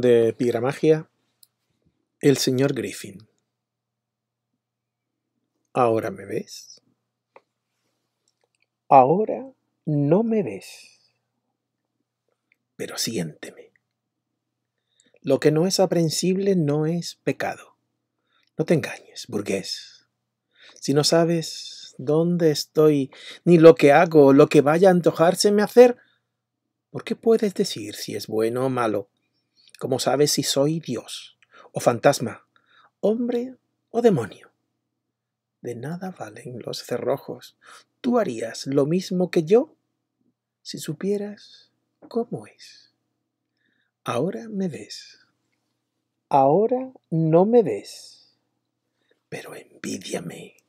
de Magia el señor Griffin. ¿Ahora me ves? Ahora no me ves. Pero siénteme. Lo que no es aprensible no es pecado. No te engañes, burgués. Si no sabes dónde estoy, ni lo que hago, lo que vaya a me hacer, ¿por qué puedes decir si es bueno o malo? ¿Cómo sabes si soy Dios o fantasma, hombre o demonio? De nada valen los cerrojos. ¿Tú harías lo mismo que yo si supieras cómo es? Ahora me ves. Ahora no me ves. Pero envidiame.